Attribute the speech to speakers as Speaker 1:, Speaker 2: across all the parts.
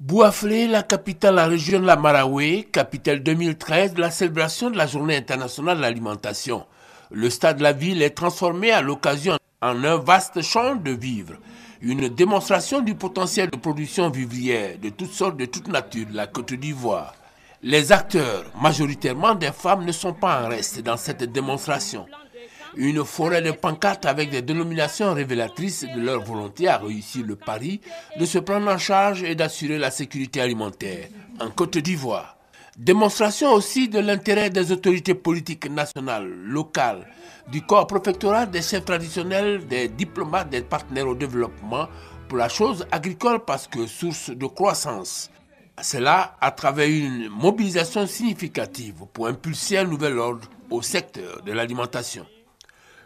Speaker 1: Bouaflé, la capitale, la région de la Maraoué, capitale 2013, la célébration de la Journée internationale de l'alimentation. Le stade de la ville est transformé à l'occasion en un vaste champ de vivres. Une démonstration du potentiel de production vivrière de toutes sortes, de toute nature, de la Côte d'Ivoire. Les acteurs, majoritairement des femmes, ne sont pas en reste dans cette démonstration une forêt de pancartes avec des dénominations révélatrices de leur volonté à réussir le pari de se prendre en charge et d'assurer la sécurité alimentaire en Côte d'Ivoire. Démonstration aussi de l'intérêt des autorités politiques nationales, locales, du corps préfectoral, des chefs traditionnels, des diplomates, des partenaires au développement pour la chose agricole parce que source de croissance. Cela à travers une mobilisation significative pour impulser un nouvel ordre au secteur de l'alimentation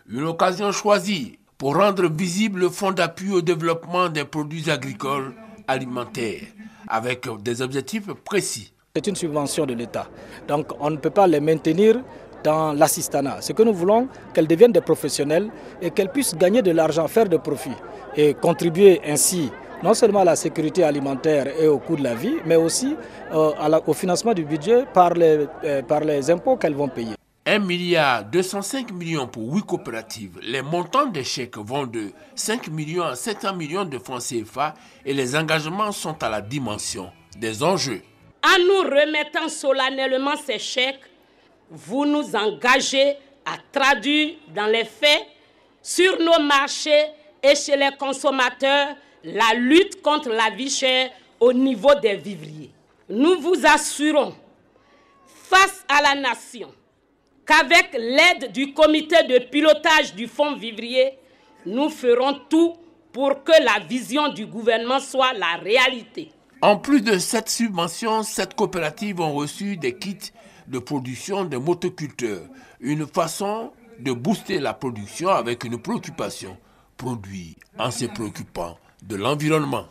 Speaker 1: une occasion choisie pour rendre visible le fonds d'appui au développement des produits agricoles alimentaires,
Speaker 2: avec des objectifs précis. C'est une subvention de l'État, donc on ne peut pas les maintenir dans l'assistanat. Ce que nous voulons, qu'elles deviennent des professionnels et qu'elles puissent gagner de l'argent, faire de profits et contribuer ainsi non seulement à la sécurité alimentaire et au coût de la vie, mais aussi euh, au financement du budget par euh, par les impôts qu'elles vont payer.
Speaker 1: 1 milliard 205 millions pour 8 coopératives. Les montants des chèques vont de 5 millions à 700 millions de francs CFA et les engagements sont à la dimension des enjeux.
Speaker 3: En nous remettant solennellement ces chèques, vous nous engagez à traduire dans les faits sur nos marchés et chez les consommateurs la lutte contre la vie chère au niveau des vivriers. Nous vous assurons, face à la nation, qu'avec l'aide du comité de pilotage du Fonds Vivrier, nous ferons tout pour que la vision du gouvernement soit la réalité.
Speaker 1: En plus de cette subvention, cette coopérative a reçu des kits de production de motoculteurs, une façon de booster la production avec une préoccupation, produit en se préoccupant de l'environnement.